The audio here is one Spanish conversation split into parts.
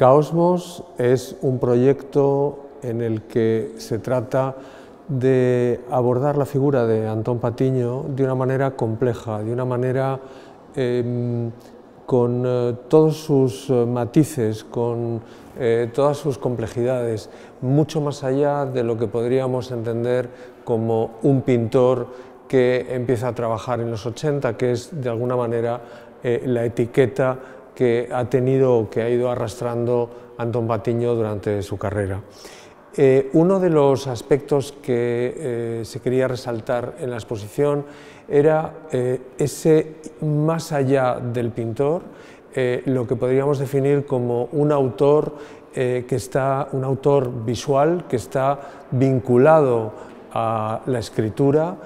Caosmos es un proyecto en el que se trata de abordar la figura de Antón Patiño de una manera compleja, de una manera em, con eh, todos sus eh, matices, con eh, todas sus complejidades, mucho más allá de lo que podríamos entender como un pintor que empieza a trabajar en los 80, que es de alguna manera la etiqueta que ha tenido que ha ido arrastrando Antón Batiño durante su carrera. Eh, uno de los aspectos que eh, se quería resaltar en la exposición era eh, ese más allá del pintor, lo que podríamos definir como un autor, que está, un autor visual que está vinculado a la escritura,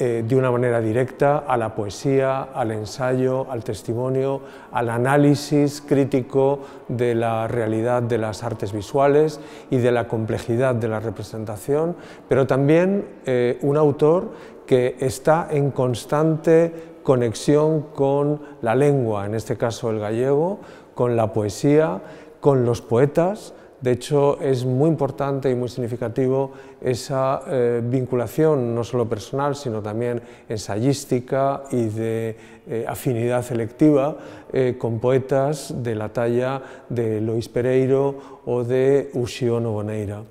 eh, de una manera directa a la poesía, al ensayo, al testimonio, al análisis crítico de la realidad de las artes visuales y de la complejidad de la representación, pero también eh, un autor que está en constante conexión con la lengua, en este caso el gallego, con la poesía, con los poetas, de hecho, es muy importante y muy significativo esa eh, vinculación, no solo personal, sino también ensayística y de eh, afinidad selectiva eh, con poetas de la talla de Lois Pereiro o de Ushio Novoneira,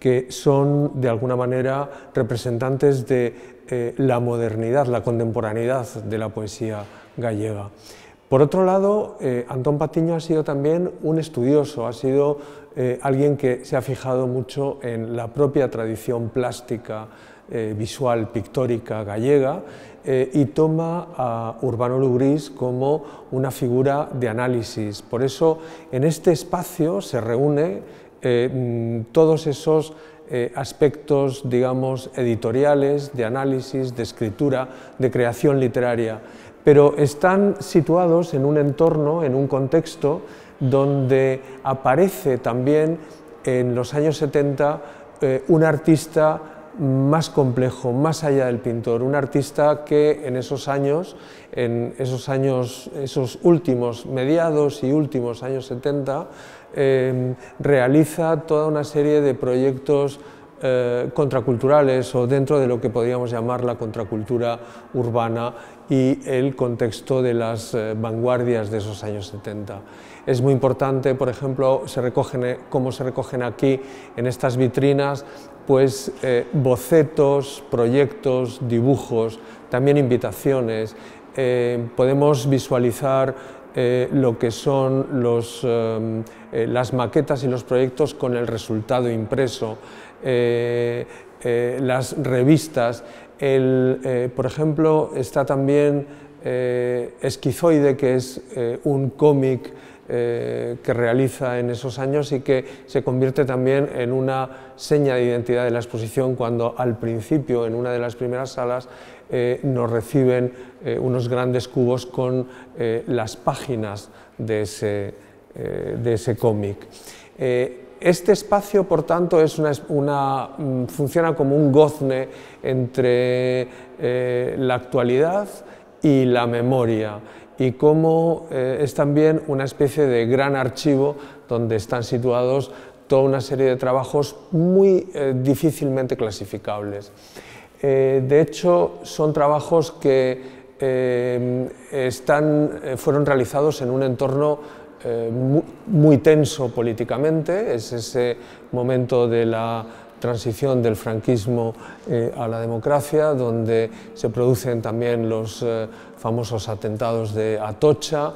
que son, de alguna manera, representantes de la modernidad, la contemporaneidad de la poesía gallega. Por otro lado, Antón Patiño ha sido también un estudioso, ha sido eh, alguien que se ha fijado mucho en la propia tradición plástica, eh, visual, pictórica gallega eh, y toma a Urbano Lugris como una figura de análisis. Por eso en este espacio se reúne mm, todos esos eh, aspectos, digamos, editoriales, de análisis, de escritura, de creación literaria, pero están situados en un entorno, en un contexto, donde aparece también en los años 70 eh, un artista más complejo, más allá del pintor, un artista que en esos años, en esos años, esos últimos mediados y últimos años 70, Em, realiza toda una serie de proyectos eh, contraculturales o dentro de lo que podríamos llamar la contracultura urbana y el contexto de las eh, vanguardias de esos años 70. Es muy importante, por ejemplo, se recogen, eh, cómo se recogen aquí en estas vitrinas pues bocetos, proyectos, dibujos, también invitaciones. podemos visualizar eh, lo que son los, em, eh, las maquetas y los proyectos con el resultado impreso, eh, las revistas. por ejemplo, está también Esquizoide, que es un cómic que realiza en esos años y que se convierte también en una seña de identidad de la exposición cuando al principio, en una de las primeras salas, eh, nos reciben eh, unos grandes cubos con eh, las páginas de ese, cómic. este espacio, por tanto, es mm, funciona como un gozne entre la actualidad y la memoria y como es también una especie de gran archivo donde están situados toda una serie de trabajos muy difícilmente clasificables. Eh, de hecho, son trabajos que eh, están, eh, fueron realizados en un entorno muy, tenso políticamente, es ese momento de la transición del franquismo a la democracia, donde se producen también los famosos atentados de Atocha,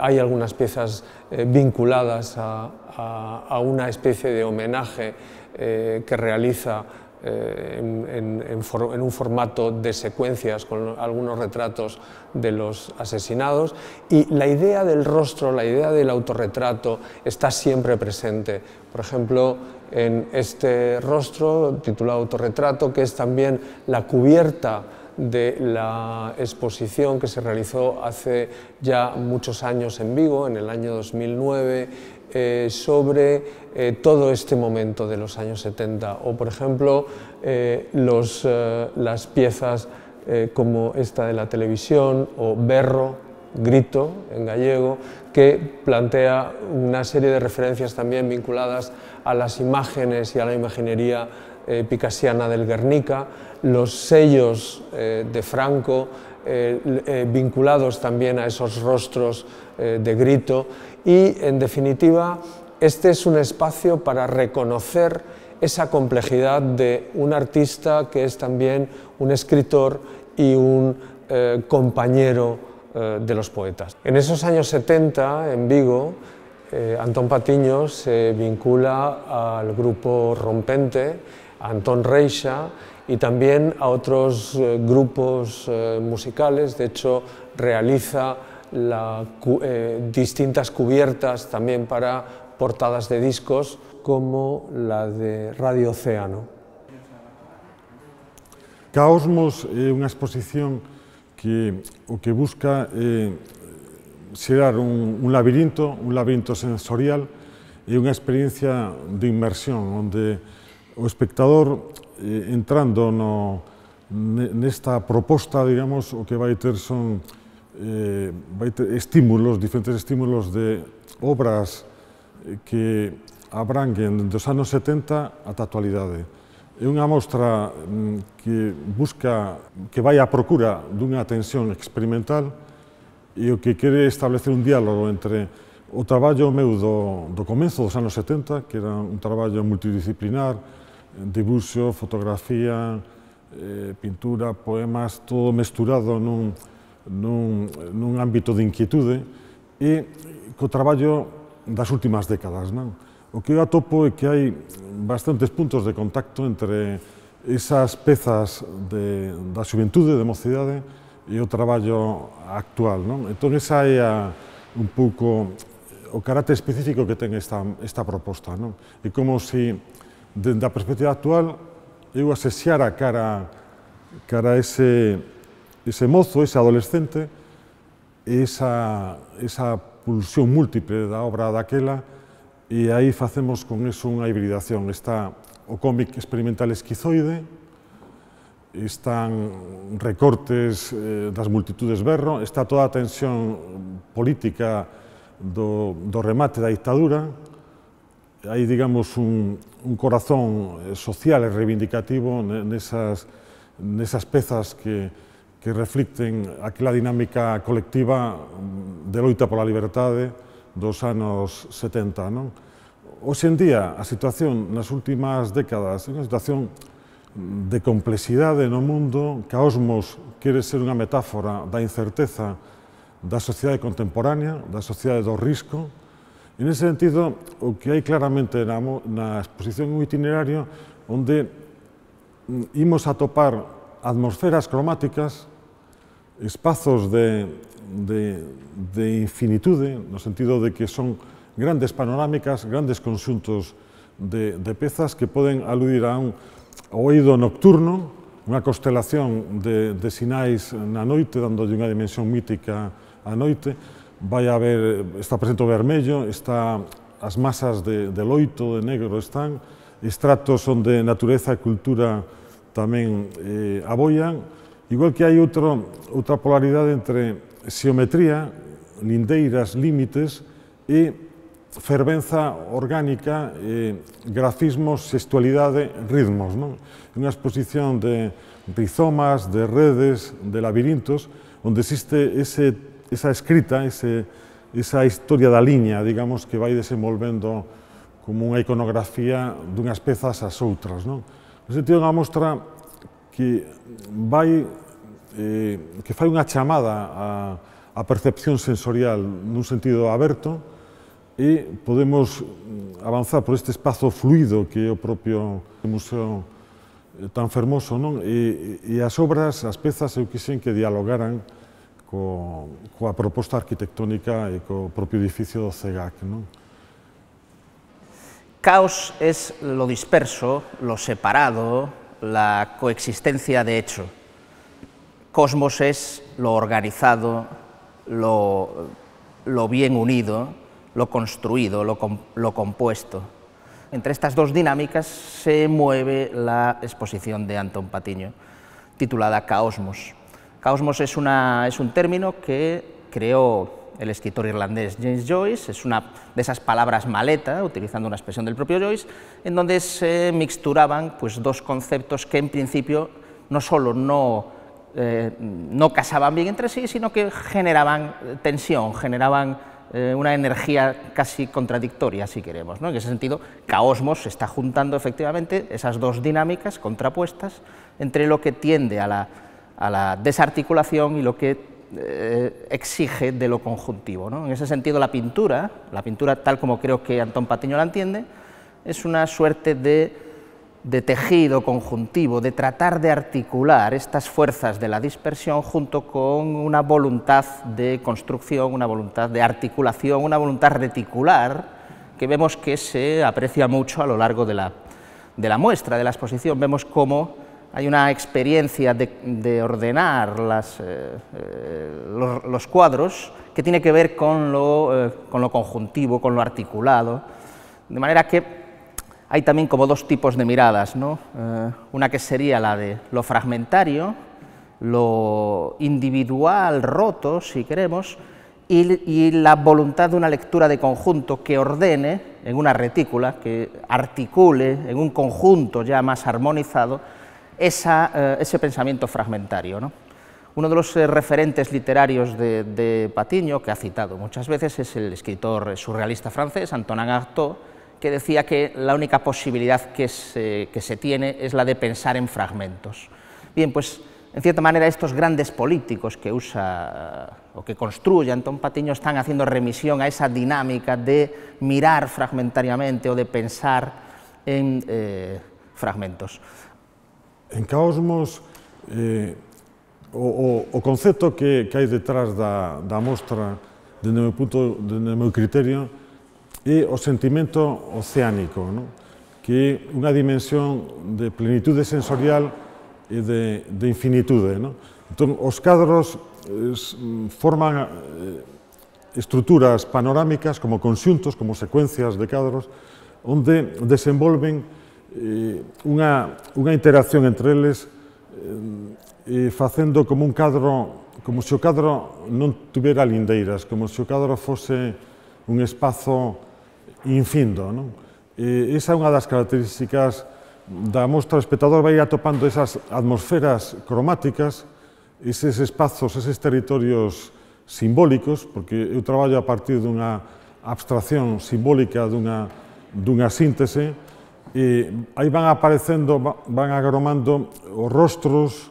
hay algunas piezas vinculadas a, una especie de homenaje que realiza eh, en, un formato de secuencias con algunos retratos de los asesinados y la idea del rostro, la idea del autorretrato está siempre presente. Por ejemplo, en este rostro titulado Autorretrato, que es también la cubierta de la exposición que se realizó hace ya muchos años en Vigo, en el año 2009, eh, sobre eh, todo este momento de los años 70 o por ejemplo eh, las piezas como esta de la televisión o Berro, Grito en gallego, que plantea una serie de referencias también vinculadas a las imágenes y a la imaginería picasiana del Guernica, los sellos eh, de Franco eh, eh, vinculados también a esos rostros de grito y, en definitiva, este es un espacio para reconocer esa complejidad de un artista que es también un escritor y un compañero de los poetas. En esos años 70, en Vigo, Antón Patiño se vincula al grupo Rompente, Antón Reixa y también a otros eh, grupos eh, musicales. De hecho, realiza eh, distintas cubiertas también para portadas de discos, como la de Radio Océano. Caosmos es una exposición que que busca ser un, laberinto, un laberinto sensorial y e una experiencia de inmersión, donde el espectador eh, entrando no, nesta proposta, digamos, o que vai ter son eh, vai ter estímulos, diferentes estímulos de obras eh, que abranguen dos anos 70 ata a actualidade. É unha mostra mm, que busca, que vai á procura dunha atención experimental e o que quere establecer un diálogo entre o traballo meu do, do comezo dos anos 70, que era un traballo multidisciplinar, dibuixo, fotografía, eh, pintura, poemas, todo mesturado nun, nun, nun ámbito de inquietude e co traballo das últimas décadas. Non? O que eu atopo é que hai bastantes puntos de contacto entre esas pezas de, da xuventude, de mocidade, e o traballo actual. Non? Entón, esa é a, un pouco o carácter específico que ten esta, esta proposta. Non? E como se si dende a perspectiva actual, eu asesiara cara, cara a ese, ese mozo, ese adolescente, esa, esa pulsión múltiple da obra daquela, e aí facemos con eso unha hibridación. Está o cómic experimental esquizoide, están recortes eh, das multitudes berro, está toda a tensión política do, do remate da dictadura, hai, digamos, un, un corazón eh, social e reivindicativo nesas, nesas pezas que, que reflicten aquela dinámica colectiva de loita pola libertade dos anos 70. Non? Hoxe en día, a situación nas últimas décadas é unha situación de complexidade no mundo, que a Osmos quere ser unha metáfora da incerteza da sociedade contemporánea, da sociedade do risco, En ese sentido, o que hai claramente na, na exposición un itinerario onde imos mm, atopar atmosferas cromáticas, espazos de, de, de infinitude, no sentido de que son grandes panorámicas, grandes conxuntos de, de pezas que poden aludir a un oído nocturno, unha constelación de, de sinais na noite, dándolle unha dimensión mítica á noite, vai haber, está presente o vermello, está as masas de, de loito, de negro están, estratos onde natureza e cultura tamén eh, aboian, igual que hai outro, outra polaridade entre xeometría, lindeiras, límites, e fervenza orgánica, eh, grafismos, sexualidade, ritmos. Non? Unha exposición de rizomas, de redes, de labirintos, onde existe ese esa escrita, ese, esa historia da liña, digamos, que vai desenvolvendo como unha iconografía dunhas pezas ás outras. Non? No sentido unha mostra que vai eh, que fai unha chamada a, a percepción sensorial nun sentido aberto e podemos avanzar por este espazo fluido que é o propio Museo eh, tan fermoso, non? E, e as obras, as pezas, eu quixen que dialogaran ...con la propuesta arquitectónica e con el propio edificio de CEGAC. Caos es lo disperso, lo separado, la coexistencia de hecho. Cosmos es lo organizado, lo, bien unido, lo construido, lo, compuesto. Entre estas dos dinámicas se mueve la exposición de Antón Patiño, titulada Caosmos. Caosmos es, un término que creó el escritor irlandés James Joyce, es una de esas palabras maleta, utilizando una expresión del propio Joyce, en donde se mixturaban pues, dos conceptos que en principio no solo no, eh, no casaban bien entre sí, sino que generaban eh, tensión, generaban eh, una energía casi contradictoria, si queremos. En ese sentido, Caosmos está juntando efectivamente esas dos dinámicas contrapuestas entre lo que tiende a la a la desarticulación y lo que eh, exige de lo conjuntivo. ¿no? En ese sentido, la pintura, la pintura tal como creo que Antón Patiño la entiende, es una suerte de, tejido conjuntivo, de tratar de articular estas fuerzas de la dispersión junto con una voluntad de construcción, una voluntad de articulación, una voluntad reticular que vemos que se aprecia mucho a lo largo de la, de la muestra, de la exposición. Vemos cómo hay una experiencia de, ordenar eh, eh, los, cuadros que tiene que ver eh, con lo, conjuntivo, con lo articulado, de manera que hay también como dos tipos de miradas, ¿no? una que sería la de lo fragmentario, lo individual, roto, si queremos, y la voluntad de una lectura de conjunto que ordene en una retícula, que articule en un conjunto ya más armonizado, eh, ese pensamiento fragmentario. Uno de los eh, referentes literarios de, Patiño, que ha citado muchas veces, es el escritor surrealista francés, Antonin Artaud, que decía que la única posibilidad que se, tiene es la de pensar en fragmentos. Bien, pues en cierta manera estos grandes políticos que usa o que construye Antón Patiño están haciendo remisión a esa dinámica de mirar fragmentariamente o de pensar en eh, fragmentos. En Caosmos, eh, o, o, o concepto que, que hai detrás da, da mostra, dende o meu, punto, dende o meu criterio, é o sentimento oceánico, non? que é unha dimensión de plenitude sensorial e de, de infinitude. Non? Entón, os cadros forman eh, estruturas panorámicas como conxuntos, como secuencias de cadros, onde desenvolven eh, unha, unha interacción entre eles eh, eh, facendo como un cadro, como se o cadro non tuviera lindeiras, como se o cadro fose un espazo infindo. Non? E eh, esa é unha das características da mostra, o espectador vai atopando esas atmosferas cromáticas, eses espazos, eses territorios simbólicos, porque eu traballo a partir dunha abstracción simbólica, dunha, dunha síntese, E aí van aparecendo, van agromando os rostros,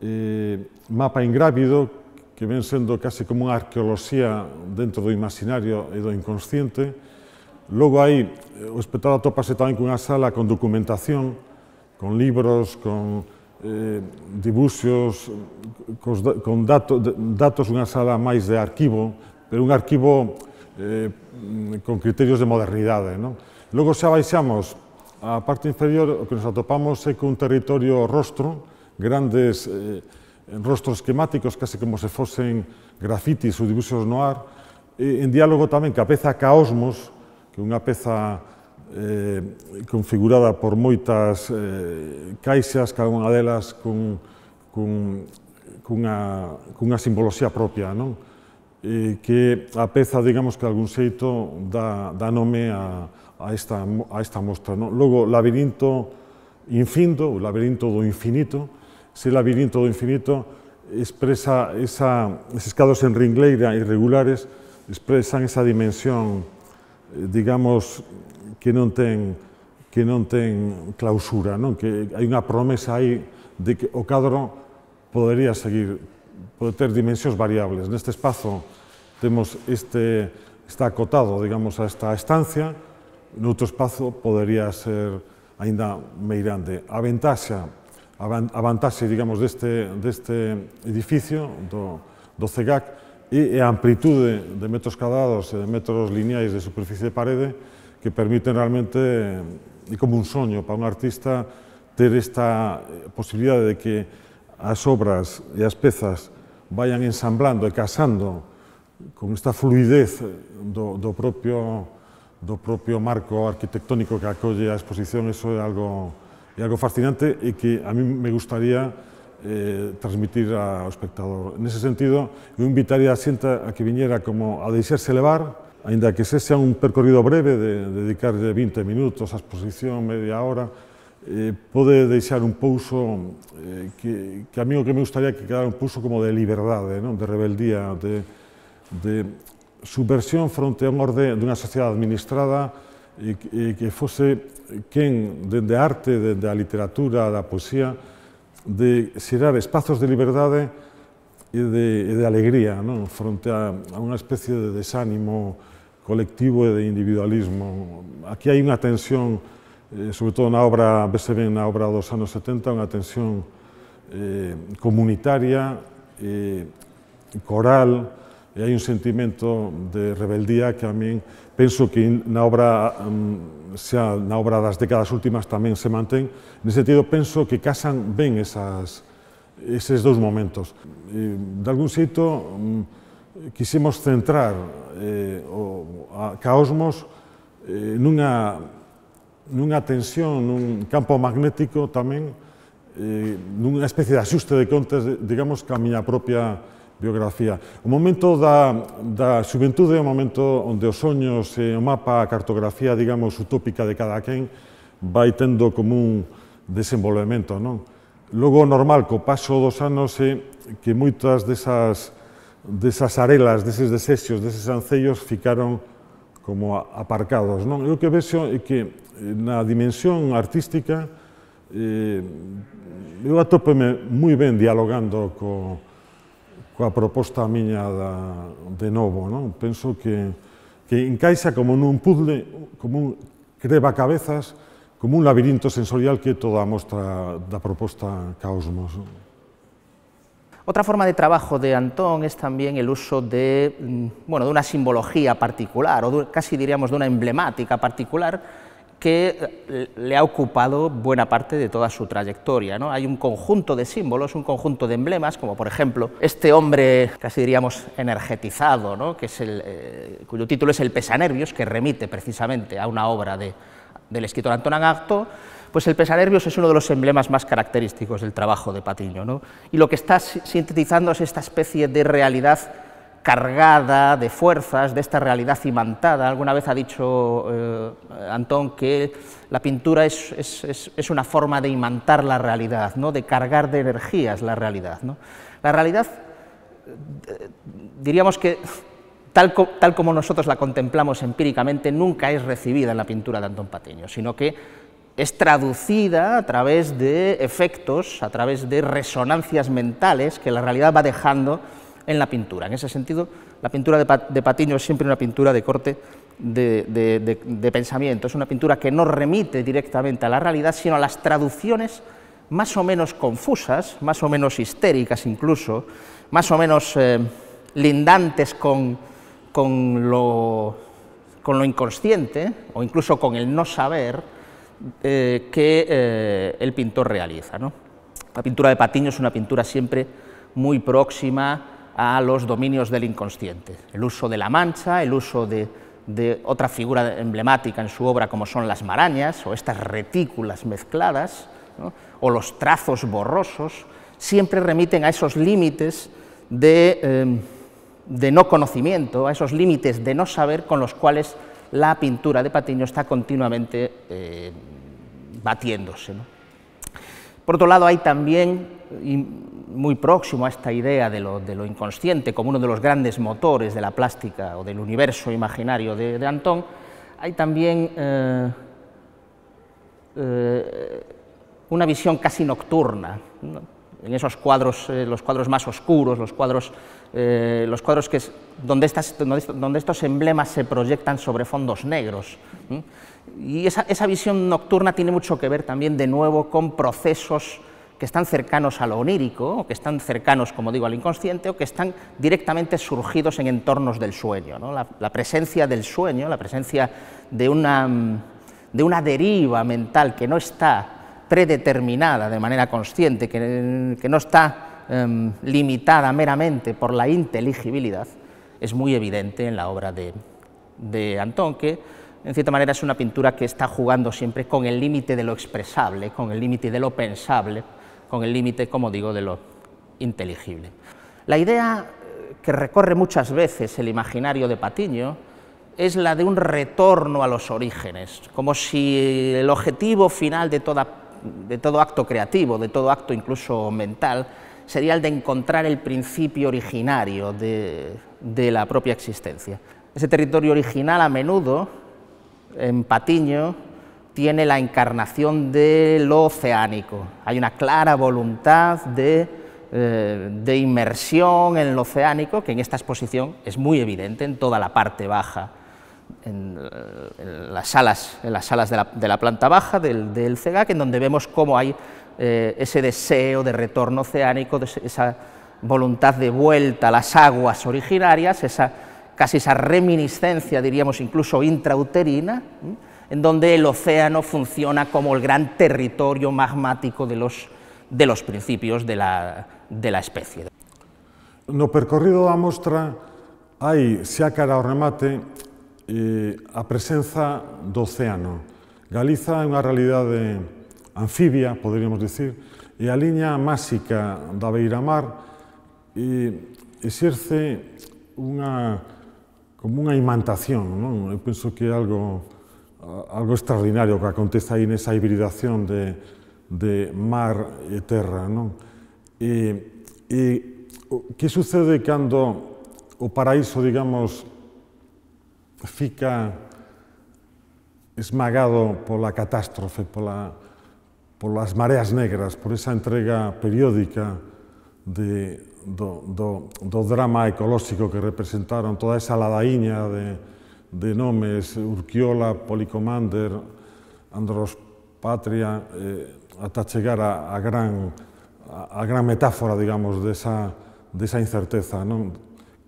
eh, mapa ingrávido, que ven sendo casi como unha arqueoloxía dentro do imaginario e do inconsciente. Logo aí, o espectador atopase tamén cunha sala con documentación, con libros, con eh, dibuxos, cos, con dato, datos, unha sala máis de arquivo, pero un arquivo eh, con criterios de modernidade. Non? Logo xa baixamos a parte inferior o que nos atopamos é cun territorio rostro, grandes eh, rostros esquemáticos, case como se fosen grafitis ou dibuixos noir, e, en diálogo tamén ca peza Caosmos, que é unha peza eh, configurada por moitas eh, caixas, cada unha delas cun, cun, cunha, cunha simboloxía propia, non? Eh, que a peza, digamos que algún xeito, dá, dá nome a, a esta, a esta mostra. ¿no? Luego, laberinto infinito, laberinto do infinito, ese laberinto do infinito expresa esos eses en ringleira irregulares expresan esa dimensión, eh, digamos, que no ten, que non ten clausura, no que hay una promesa ahí de que o cadro podría seguir, puede tener dimensiones variables. En este espacio este, está acotado, digamos, a esta estancia, noutro espazo podería ser aínda meirande. A ventaxa, a vantaxe, digamos, deste, deste edificio do, do CEGAC e a amplitude de metros cadrados e de metros lineais de superficie de parede que permiten realmente, e como un soño para un artista, ter esta posibilidade de que as obras e as pezas vayan ensamblando e casando con esta fluidez do, do propio do propio marco arquitectónico que acolle a exposición, eso é algo, é algo fascinante e que a mí me gustaría eh, transmitir ao espectador. Nese sentido, eu invitaría a xenta a que viñera como a deixarse levar, ainda que se sea un percorrido breve de dedicarlle 20 minutos a exposición, media hora, eh, pode deixar un pouso eh, que, que a mí o que me gustaría que quedara un pouso como de liberdade, non? de rebeldía, de, de subversión fronte a un orde dunha sociedade administrada e, que fose quen, dende a arte, dende a literatura, da poesía, de xerar espazos de liberdade e de, e de alegría, non? fronte a, a unha especie de desánimo colectivo e de individualismo. Aquí hai unha tensión, eh, sobre todo na obra, vese ben na obra dos anos 70, unha tensión eh, comunitaria, eh, coral, e hai un sentimento de rebeldía que a min penso que na obra mm, xa na obra das décadas últimas tamén se mantén. Nese sentido penso que casan ben esas eses dous momentos. E, de algún xeito mm, quisimos centrar eh, o, a Caosmos eh, nunha, nunha tensión, nun campo magnético tamén, eh, nunha especie de axuste de contas, digamos, que a miña propia biografía. O momento da, da xuventude é o momento onde os soños e o mapa, a cartografía, digamos, utópica de cada quen vai tendo como un desenvolvemento, non? Logo, normal, co paso dos anos, é que moitas desas, desas arelas, deses desexos, deses ancellos ficaron como aparcados, non? E o que vexo é que eh, na dimensión artística eh, eu atópeme moi ben dialogando co, coa proposta miña da, de novo. Non? Penso que, que encaixa como nun puzzle, como un creba cabezas, como un labirinto sensorial que toda a mostra da proposta Caosmos. Non? Otra forma de trabajo de Antón es también el uso de, mm, bueno, de una simbología particular, o de, casi diríamos de una emblemática particular, que eh, le ha ocupado buena parte de toda su trayectoria. ¿no? Hay un conjunto de símbolos, un conjunto de emblemas, como por ejemplo este hombre casi diríamos energetizado, ¿no? que es el, eh, cuyo título es El Pesanervios, que remite precisamente a una obra del escritor Antonio. Artaud, pues el pesanervios es uno de los emblemas más característicos del trabajo de Patiño. Y lo que está sintetizando es esta especie de realidad cargada de fuerzas, de esta realidad imantada. Alguna vez ha dicho eh, Antón que la pintura es, una forma de imantar la realidad, ¿no? de cargar de energías la realidad. La realidad, eh, diríamos que tal, como nosotros la contemplamos empíricamente, nunca es recibida en la pintura de Antón Pateño, sino que es traducida a través de efectos, a través de resonancias mentales que la realidad va dejando en la pintura. En ese sentido, la pintura de, Patiño es siempre una pintura de corte de, pensamiento, es una pintura que no remite directamente a la realidad, sino a las traducciones más o menos confusas, más o menos histéricas incluso, más o menos eh, lindantes con, lo, inconsciente o incluso con el no saber, eh, que eh, el pintor realiza. La pintura de Patiño es una pintura siempre muy próxima a los dominios del inconsciente. El uso de la mancha, el uso de, otra figura emblemática en su obra como son las marañas o estas retículas mezcladas o los trazos borrosos, siempre remiten a esos límites em, de, no conocimiento, a esos límites de no saber con los cuales la pintura de Patiño está continuamente eh, batiéndose. Por otro lado, hay también, y muy próximo a esta idea de lo, inconsciente como uno de los grandes motores de la plástica o del universo imaginario de, Antón, hay también eh, eh, una visión casi nocturna. En esos cuadros, eh, los cuadros más oscuros, los cuadros, los cuadros que donde, estos emblemas se proyectan sobre fondos negros y esa, esa, visión nocturna tiene mucho que ver también, de nuevo, con procesos que están cercanos a lo onírico, que están cercanos, como digo, al inconsciente, o que están directamente surgidos en entornos del sueño. La, presencia del sueño, la presencia de una, de una deriva mental que no está predeterminada de manera consciente, que, no está em, limitada meramente por la inteligibilidad, es muy evidente en la obra de, de Antón, que en cierta manera es una pintura que está jugando siempre con el límite de lo expresable, con el límite de lo pensable, con el límite, como digo, de lo inteligible. La idea eh, que recorre muchas veces el imaginario de Patiño es la de un retorno a los orígenes, como si el objetivo final de, todo acto creativo, de todo acto incluso mental, sería el de encontrar el principio originario de, de la propia existencia. Ese territorio original a menudo en Patiño tiene la encarnación de lo oceánico. Hay una clara voluntad de, eh, inmersión en lo oceánico, que en esta exposición es muy evidente en toda la parte baja, en, eh, las, salas, en las salas de la, planta baja del, CEGAC, en donde vemos cómo hay eh, ese deseo de retorno oceánico, esa voluntad de vuelta a las aguas originarias, esa casi esa reminiscencia, diríamos incluso intrauterina, en donde el océano funciona como el gran territorio magmático de los, de los principios de la, de la especie. No percorrido la mostra hay, xa cara ao remate, eh, a presenza do océano. Galiza é unha realidade anfibia, poderíamos decir e a liña máxica da mar y eh, exerce una como una imantación. ¿no? Yo pienso que algo, algo extraordinario que acontece ahí en esa hibridación de, de mar y e tierra, ¿no? Y e, e sucede cuando o paraíso, digamos, fica esmagado por la catástrofe, por las mareas negras, por esa entrega periódica de, do, do, do drama ecolóxico que representaron toda esa ladaíña de, de nomes Urquiola, Policomander, Andros Patria, eh, ata chegar a, a, gran, a, a gran metáfora, digamos, desa, desa incerteza non?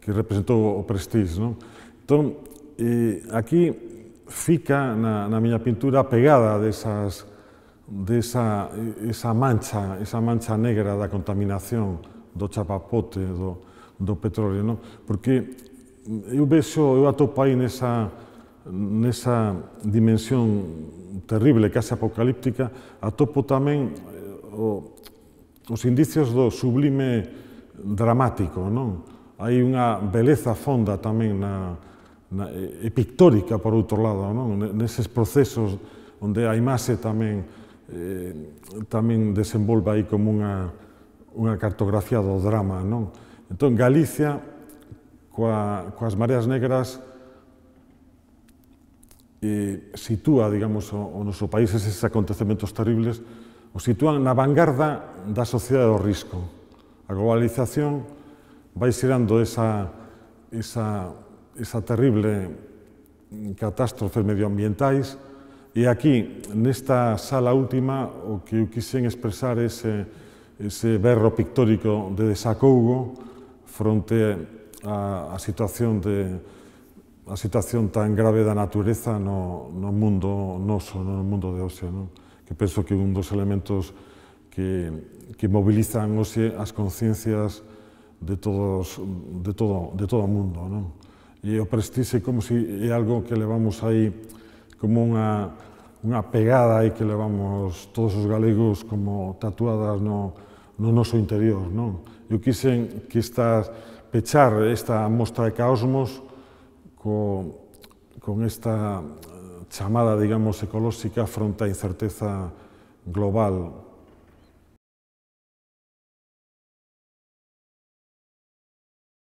que representou o Prestige. Non? Entón, eh, aquí fica na, na miña pintura pegada desas, desa esa mancha, esa mancha negra da contaminación do chapapote, do, do petróleo, non? Porque eu vexo, eu aí nesa, nesa dimensión terrible, case apocalíptica, atopo tamén eh, o, os indicios do sublime dramático, non? Hai unha beleza fonda tamén na, na e pictórica por outro lado, non? Neses procesos onde a imaxe tamén eh, tamén desenvolve aí como unha unha cartografía do drama, non? Entón, Galicia, coa, coas mareas negras, e eh, sitúa, digamos, o, o noso país eses acontecementos terribles, o sitúan na vanguarda da sociedade do risco. A globalización vai xerando esa, esa, esa terrible catástrofes medioambientais e aquí, nesta sala última, o que eu quixen expresar é ese, ese berro pictórico de desacougo fronte a, a situación de a situación tan grave da natureza no, no mundo noso, no mundo de hoxe, non? que penso que un dos elementos que, que mobilizan hoxe as conciencias de, todos, de, todo, de todo o mundo. Non? E o prestixe como se si é algo que levamos aí como unha, unha pegada aí que levamos todos os galegos como tatuadas no, no noso interior. Non? Eu quixen que esta, pechar esta mostra de Caosmos co, con esta eh, chamada, digamos, ecolóxica fronte á incerteza global